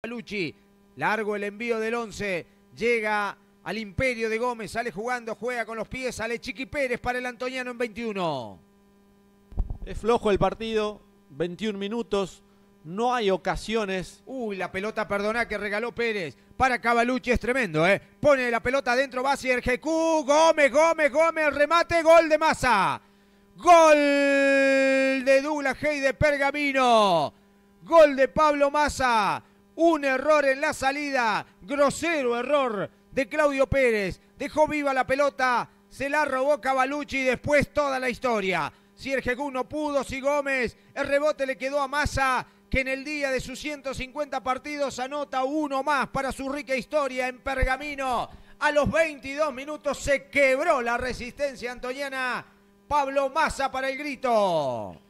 Cavalucci, largo el envío del 11, llega al imperio de Gómez, sale jugando, juega con los pies, sale Chiqui Pérez para el Antoniano en 21. Es flojo el partido, 21 minutos, no hay ocasiones. Uy, la pelota, perdona, que regaló Pérez. Para Cavalucci es tremendo, ¿eh? Pone la pelota adentro, va a el GQ, Gómez, Gómez, Gómez, remate, gol de masa. Gol de Douglas Hey de Pergamino. Gol de Pablo Massa. Un error en la salida, grosero error de Claudio Pérez. Dejó viva la pelota, se la robó Cavalucci y después toda la historia. Si el no pudo, si Gómez, el rebote le quedó a Massa, que en el día de sus 150 partidos anota uno más para su rica historia en Pergamino. A los 22 minutos se quebró la resistencia antoniana. Pablo Massa para el grito.